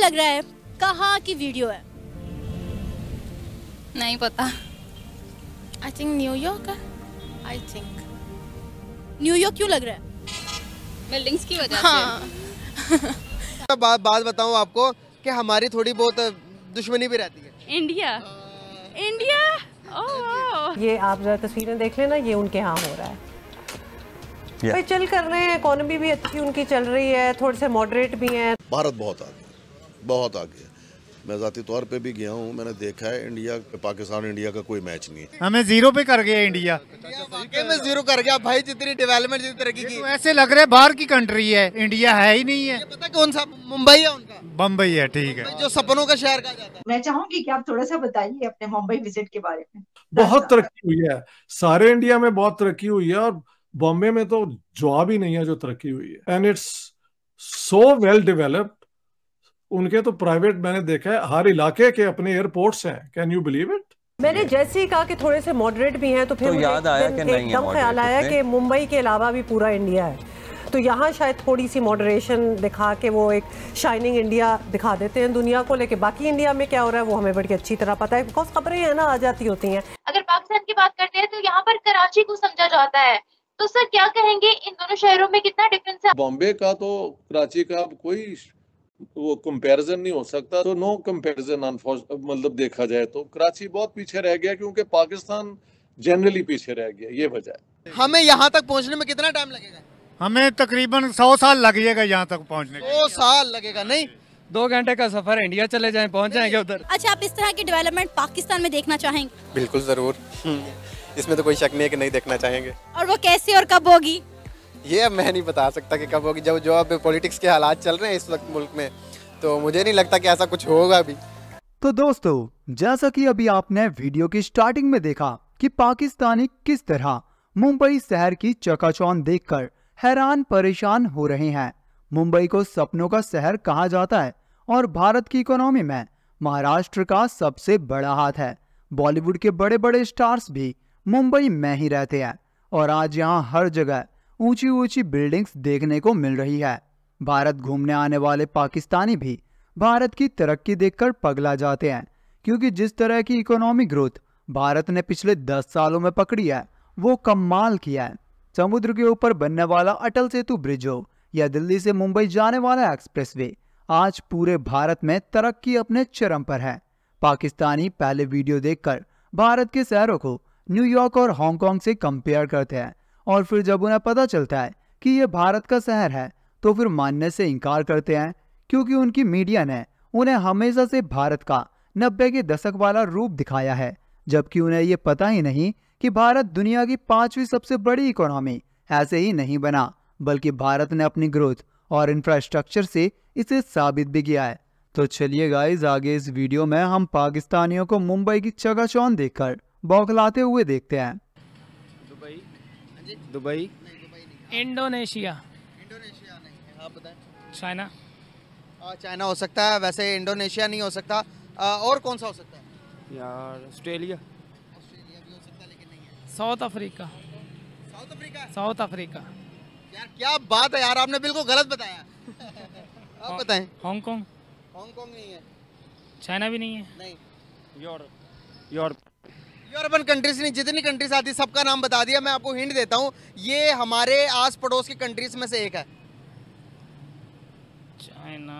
लग रहा है कहाँ की वीडियो है नहीं पता आई थिंक न्यूयॉर्क है आई थिंक न्यूयॉर्क क्यों लग रहा है बिल्डिंग्स की वजह हाँ। से बात बात बताऊँ आपको कि हमारी थोड़ी बहुत दुश्मनी भी रहती है इंडिया uh... इंडिया ये आप जरा तस्वीरें देख लेना ये उनके यहाँ हो रहा है yeah. चल कर रहे हैं इकोनॉमी भी अच्छी उनकी चल रही है थोड़े से मॉडरेट भी हैं भारत बहुत आगे बहुत आगे है मैं ज़ाती तौर पे भी गया हूँ मैंने देखा है इंडिया पाकिस्तान इंडिया का कोई मैच नहीं है हमें जीरो पे कर गया इंडिया में जीरो कर गया भाई जितनी डेवलपमेंट जितनी तरक्की की ऐसे लग रहा है बाहर की कंट्री है इंडिया है ही नहीं है पता कौन सा मुंबई है उनका बम्बई है ठीक है जो सपनों का शहर कहा जाता है मैं चाहूंगी की आप थोड़ा सा बताइए अपने मुंबई विजिट के बारे में बहुत तरक्की हुई है सारे इंडिया में बहुत तरक्की हुई है और बॉम्बे में तो जॉब ही नहीं है जो तरक्की हुई है and it's so well developed उनके तो प्राइवेट मैंने देखा है हर इलाके के अपने एयरपोर्ट्स हैं कैन यू बिलीव इट मैंने जैसे ही कहा कि थोड़े से मॉडरेट भी हैं तो फिर तो याद आया कि नहीं एकदम ख्याल आया कि मुंबई के अलावा भी पूरा इंडिया है तो यहाँ शायद थोड़ी सी मॉडरेशन दिखा के वो एक शाइनिंग इंडिया दिखा देते हैं दुनिया को लेकिन बाकी इंडिया में क्या हो रहा है वो हमें बड़ी अच्छी तरह पता है बिकॉज खबरें हैं ना आ जाती होती हैं अगर पाकिस्तान की बात करते हैं तो यहाँ पर कराची को समझा जाता है तो सर क्या कहेंगे इन दोनों शहरों में कितना डिफरेंस है बॉम्बे का तो कराची का कोई वो कंपैरिजन नहीं हो सकता तो नो कंपैरिजन मतलब देखा जाए तो कराची बहुत पीछे रह गया क्योंकि पाकिस्तान जनरली पीछे रह गया ये वजह है हमें यहाँ तक पहुँचने में कितना टाइम लगेगा हमें तकरीबन सौ साल लगेगा यहाँ तक पहुँचने सौ साल लगेगा नहीं दो घंटे का सफर इंडिया चले जाए पहुँच जाएंगे उधर अच्छा आप इस तरह की डेवलपमेंट पाकिस्तान में देखना चाहेंगे बिल्कुल जरूर इसमें तो कोई शक नहीं है कि नहीं देखना चाहेंगे और वो कैसे और कब होगी ये अब मैं नहीं बता सकता कि कब होगी जब जो अब पॉलिटिक्स के हालात चल रहे हैं इस वक्त मुल्क में तो मुझे नहीं लगता कि ऐसा कुछ होगा अभी तो दोस्तों जैसा कि अभी आपने वीडियो की स्टार्टिंग में देखा कि पाकिस्तानी किस तरह मुंबई शहर की चकाचौन देखकर हैरान परेशान हो रहे हैं मुंबई को सपनों का शहर कहा जाता है और भारत की इकोनॉमी में महाराष्ट्र का सबसे बड़ा हाथ है बॉलीवुड के बड़े बड़े स्टार्स भी मुंबई में ही रहते हैं और आज यहाँ हर जगह ऊंची ऊंची बिल्डिंग्स देखने को मिल रही है भारत घूमने आने वाले पाकिस्तानी भी भारत की तरक्की देखकर पगला जाते हैं क्योंकि जिस तरह की इकोनॉमिक ग्रोथ भारत ने पिछले दस सालों में पकड़ी है वो कमाल किया है समुद्र के ऊपर बनने वाला अटल सेतु ब्रिज हो या दिल्ली से मुंबई जाने वाला एक्सप्रेस आज पूरे भारत में तरक्की अपने चरम पर है पाकिस्तानी पहले वीडियो देखकर भारत के शहरों को न्यूयॉर्क और हांगकांग से कंपेयर करते हैं और फिर जब उन्हें पता चलता है कि ये भारत का शहर है तो फिर मानने से इनकार करते हैं क्योंकि उनकी मीडिया ने उन्हें हमेशा से भारत का नब्बे के दशक वाला रूप दिखाया है जबकि उन्हें ये पता ही नहीं कि भारत दुनिया की पांचवी सबसे बड़ी इकोनॉमी ऐसे ही नहीं बना बल्कि भारत ने अपनी ग्रोथ और इंफ्रास्ट्रक्चर से इसे साबित भी किया है तो चलिए गाइज आगे इस वीडियो में हम पाकिस्तानियों को मुंबई की चौन देखकर बौखलाते हुए देखते हैं दुबई इंडोनेशिया इंडोनेशिया नहीं चाइना चाइना हो सकता है वैसे इंडोनेशिया नहीं हो सकता आ, और कौन सा हो सकता है यार ऑस्ट्रेलिया ऑस्ट्रेलिया भी हो सकता लेकिन नहीं South Africa South Africa South Africa यार क्या बात है यार आपने बिल्कुल गलत बताया आप बताएं हांगकांग हांगकांग नहीं है चाइना भी नहीं है नहीं यूरोप यूरोप यूरोपन कंट्रीज नहीं जितनी कंट्रीज आती सबका नाम बता दिया मैं आपको हिंट देता हूँ ये हमारे आस पड़ोस की कंट्रीज में से एक है चाइना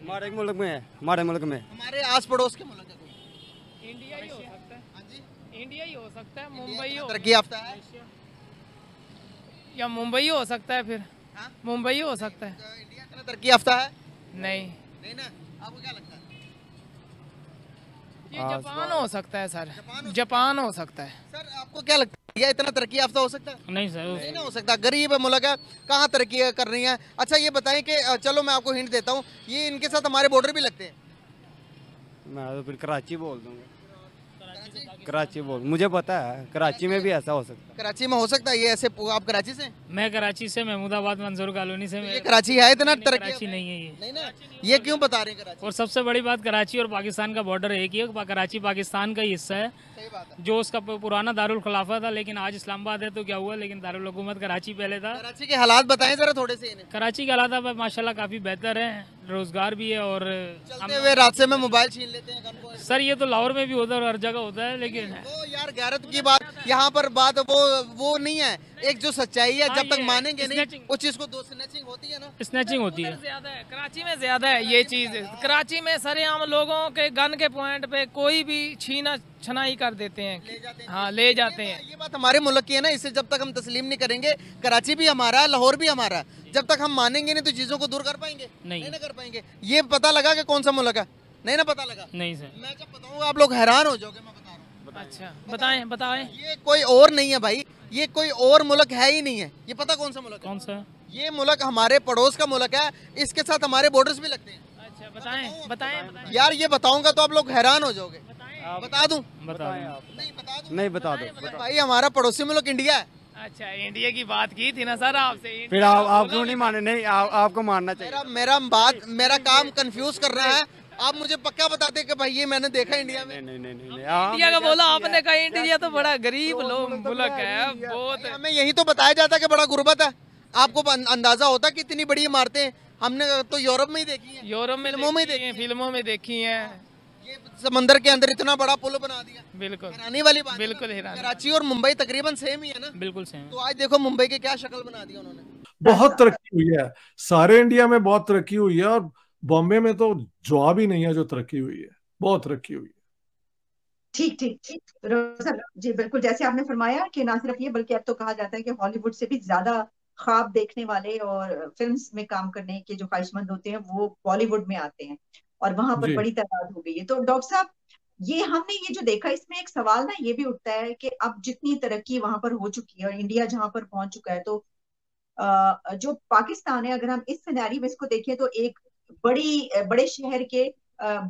हमारे मुल्क में हमारे मुल्क में हमारे आस पड़ोस के मुल्क है हाँ इंडिया ही हो सकता है इंडिया ही हो सकता है मुंबई तो हो तरक्की याफ्ता है या मुंबई हो सकता है फिर हाँ? मुंबई हो सकता है इंडिया तो तरक्की याफ्ता है नहीं नहीं ना आपको क्या लगता है जापान हो सकता है सर जापान हो सकता है सर आपको क्या लगता है इतना तरक्की याफ्ता हो सकता है नहीं सर नहीं ना हो सकता गरीब मुलक है कहाँ तरक्की कर रही है अच्छा ये बताएं कि चलो मैं आपको हिंट देता हूँ ये इनके साथ हमारे बॉर्डर भी लगते हैं मैं तो फिर कराची बोल दूंगा कराची बोल मुझे पता है कराची में भी ऐसा हो सकता है कराची में हो सकता है ये ऐसे आप कराची से मैं कराची से महमूदाबाद मंजूर कॉलोनी से तो ये कराची है इतना तरक्की कराची नहीं है ये नहीं ना ये क्यों बता रहे हैं और सबसे बड़ी बात कराची और पाकिस्तान का बॉर्डर एक ही है कराची पाकिस्तान का ही हिस्सा है जो उसका पुराना दारुल खिलाफा था लेकिन आज इस्लामाबाद है तो क्या हुआ लेकिन दारुल हुकूमत कराची पहले था कराची के हालात बताएं जरा थोड़े से कराची के हालात अब माशाल्लाह काफी बेहतर है रोजगार भी है और चलते हुए रास्ते में मोबाइल छीन लेते हैं सर ये तो लाहौर में भी होता है हर जगह होता है लेकिन वो यार गैरत की बात यहाँ पर बात वो वो नहीं है एक जो सच्चाई है हाँ, जब तक मानेंगे नहीं उस चीज को दो स्नैचिंग होती है ना स्नैचिंग होती है ज्यादा है कराची में ज्यादा है ये चीज कराची में सर हम लोगों के गन के पॉइंट पे कोई भी छीना छनाई कर देते हैं हाँ ले जाते हैं ये बात हमारे मुल्क की है ना इसे जब तक हम तस्लीम नहीं करेंगे कराची भी हमारा लाहौर भी हमारा जब तक हम मानेंगे नहीं तो चीज़ों को दूर कर पाएंगे नहीं, नहीं ना कर पाएंगे ये पता लगा कि कौन सा मुल्क है नहीं ना पता लगा नहीं सर मैं जब बताऊँगा आप लोग हैरान हो जाओगे मैं बता रहा हूँ अच्छा बताएं बताएं ये कोई और नहीं है भाई ये कोई और मुल्क है ही नहीं है ये पता कौन सा मुल्क कौन सा ये मुल्क हमारे पड़ोस का मुल्क है इसके साथ हमारे बॉर्डर भी लगते हैं अच्छा बताएं बताएं यार ये बताऊंगा तो आप लोग हैरान हो जाओगे बता दूं बता नहीं बता दूं नहीं बता दो मतलब भाई हमारा पड़ोसी मुल्क इंडिया है अच्छा इंडिया की बात की थी ना सर आपसे फिर आप आप क्यों नहीं माने नहीं आ, आपको मानना चाहिए मेरा मेरा बात मेरा काम कंफ्यूज कर रहा है आप मुझे पक्का बताते कि भाई ये मैंने देखा इंडिया में नहीं नहीं नहीं, नहीं, इंडिया का बोला आपने कहा इंडिया तो बड़ा गरीब तो लोग मतलब मुल्क है बहुत हमें यही तो बताया जाता है की बड़ा गुर्बत है आपको अंदाजा होता की इतनी बड़ी इमारतें हमने तो यूरोप में ही देखी है यूरोप में फिल्मों में देखी है ये समंदर के अंदर इतना बड़ा पुल बना दिया बिल्कुल हैरानी वाली बात बिल्कुल कराची और मुंबई तकरीबन सेम ही है ना बिल्कुल सेम तो आज देखो मुंबई के क्या शक्ल बना दिया उन्होंने बहुत तरक्की हुई है सारे इंडिया में बहुत तरक्की हुई है और बॉम्बे में तो जवाब ही नहीं है जो तरक्की हुई है बहुत तरक्की हुई है ठीक ठीक ठीक जी बिल्कुल जैसे आपने फरमाया कि ना सिर्फ ये बल्कि अब तो कहा जाता है कि हॉलीवुड से भी ज्यादा ख्वाब देखने वाले और फिल्म्स में काम करने के जो ख्वाहिशमंद होते हैं वो बॉलीवुड में आते हैं और वहां पर बड़ी तादाद हो गई है तो डॉक्टर साहब ये हमने ये जो देखा इसमें एक सवाल ना ये भी उठता है कि अब जितनी तरक्की वहां पर हो चुकी है और इंडिया जहां पर पहुंच चुका है तो जो पाकिस्तान है अगर हम इस सिनारी में इसको देखें तो एक बड़ी बड़े शहर के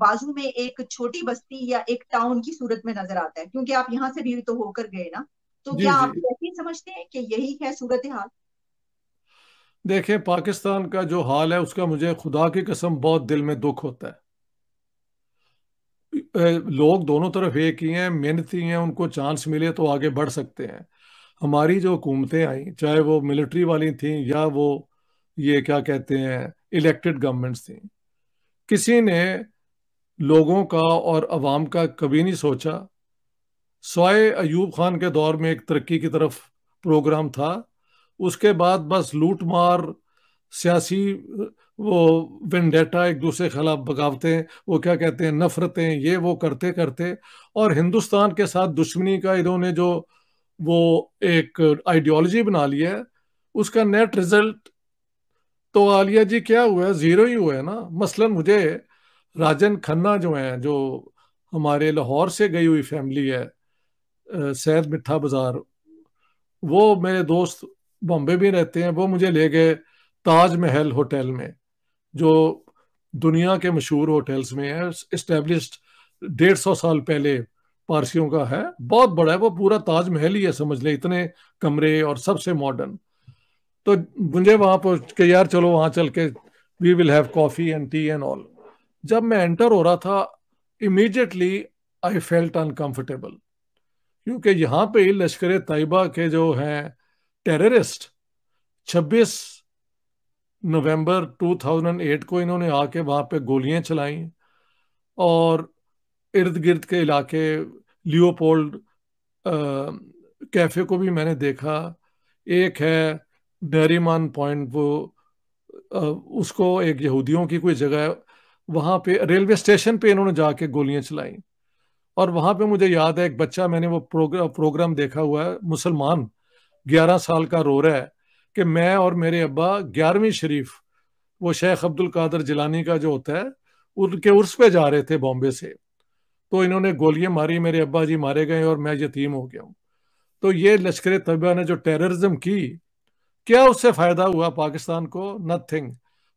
बाजू में एक छोटी बस्ती या एक टाउन की सूरत में नजर आता है क्योंकि आप यहाँ से भी तो होकर गए ना तो जी, क्या जी, आप यही समझते हैं कि यही है सूरत हाल देखिये पाकिस्तान का जो हाल है उसका मुझे खुदा की कसम बहुत दिल में दुख होता है लोग दोनों तरफ एक ही हैं मेहनती हैं उनको चांस मिले तो आगे बढ़ सकते हैं हमारी जो हुकूमतें आई चाहे वो मिलिट्री वाली थी या वो ये क्या कहते हैं इलेक्टेड गवर्नमेंट्स थी किसी ने लोगों का और आवाम का कभी नहीं सोचा सोए अयूब खान के दौर में एक तरक्की की तरफ प्रोग्राम था उसके बाद बस लूट मार सियासी वो वेंडेटा एक दूसरे के खिलाफ बगावतें वो क्या कहते हैं नफरतें ये वो करते करते और हिंदुस्तान के साथ दुश्मनी का इन्होंने जो वो एक आइडियोलॉजी बना ली है उसका नेट रिजल्ट तो आलिया जी क्या हुआ है ज़ीरो ही हुआ है ना मसलन मुझे राजन खन्ना जो हैं जो हमारे लाहौर से गई हुई फैमिली है सैद मिठा बाज़ार वो मेरे दोस्त बॉम्बे भी रहते हैं वो मुझे ले गए ताज महल होटल में जो दुनिया के मशहूर होटल्स में है इस्टेब्लिश डेढ़ सौ साल पहले पारसियों का है बहुत बड़ा है वो पूरा ताजमहल ही है समझ ले इतने कमरे और सबसे मॉडर्न तो मुझे वहाँ पर कि यार चलो वहाँ चल के we will have coffee and tea and all जब मैं एंटर हो रहा था इमीडिएटली आई फेल्ट अनकंफर्टेबल क्योंकि यहाँ पे लश्कर तयबा के जो हैं टेररिस्ट छब्बीस नवंबर 2008 को इन्होंने आके वहाँ पे गोलियाँ चलाई और इर्द गिर्द के इलाके लियोपोल्ड कैफ़े को भी मैंने देखा एक है डेरीमान पॉइंट वो आ, उसको एक यहूदियों की कोई जगह है वहाँ पे रेलवे स्टेशन पे इन्होंने जाके गोलियाँ चलाई और वहाँ पे मुझे याद है एक बच्चा मैंने वो प्रोग्राम प्रोग्राम देखा हुआ है मुसलमान ग्यारह साल का रो रहा है कि मैं और मेरे अब्बा ग्यारहवीं शरीफ वो शेख अब्दुल कादर जिलानी का जो होता है उनके उर्स पे जा रहे थे बॉम्बे से तो इन्होंने गोलियां मारी मेरे अब्बा जी मारे गए और मैं यतीम हो गया हूँ तो ये लश्कर तयबा ने जो टेररिज्म की क्या उससे फ़ायदा हुआ पाकिस्तान को नथिंग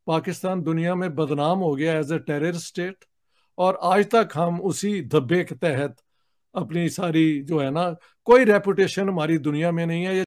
पाकिस्तान दुनिया में बदनाम हो गया एज ए टेरर स्टेट और आज तक हम उसी धब्बे के तहत अपनी सारी जो है ना कोई रेपुटेशन हमारी दुनिया में नहीं है